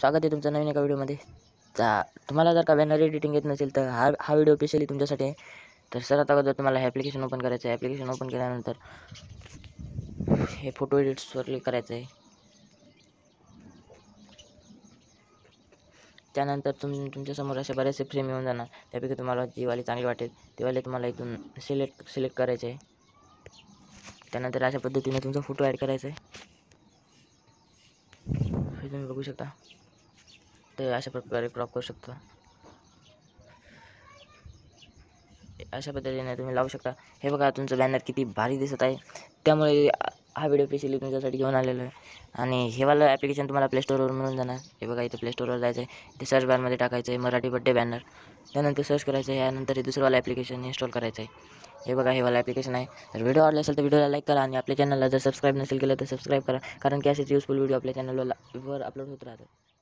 स्वागत आहे तुमचं नवीन एका व्हिडिओमध्ये चा तुम्हाला जर का बॅनर एडिटिंग येत नसेल तर हा हा व्हिडिओ स्पेशली तुमच्यासाठी आहे तर आता अगोदर तुम्हाला हे ॲप्लिकेशन ओपन करायचं आहे ॲप्लिकेशन ओपन केल्यानंतर हे फोटो एडिट्सवर क्लिक करायचं आहे त्यानंतर तुम तुमच्यासमोर असे बरेचसे फ्रेम येऊन जाणार त्यापैकी तुम्हाला जी वाली चांगली वाटेल ती वाली तुम्हाला इथून सिलेक्ट सिलेक्ट करायचे आहे त्यानंतर अशा पद्धतीने तुमचा फोटो ॲड करायचा आहे हे तुम्ही बघू शकता ते अशा प्रकारे क्रॉप करू शकता अशा पद्धतीने तुम्ही लावू शकता हे बघा तुमचं बॅनर किती भारी दिसत आहे त्यामुळे हा व्हिडिओ स्पेशली तुमच्यासाठी घेऊन आलेलो आहे आणि हे वाला ॲप्लिकेशन तुम्हाला प्लेस्टोरवर मिळून जाणार हे बघा इथं स्टोरवर जायचं आहे ते सर्च बारमध्ये टाकायचं आहे मराठी बड्डे बॅनर त्यानंतर सर्च करायचं आहे यानंतर हे वाला ॲप्लिकेशन इन्स्टॉल करायचं आहे हे बघा हेवाला ॲप्लिकेशन आहे तर व्हिडिओ आवडला असेल तर व्हिडिओला लाईक करा आणि आपल्या चॅनलला जर सबस्क्राईब नसेल केलं तर सबस्क्राईब करा कारण की असेच युजफुल व्हिडिओ आपल्या चॅनलवर अपलोड होत राहतात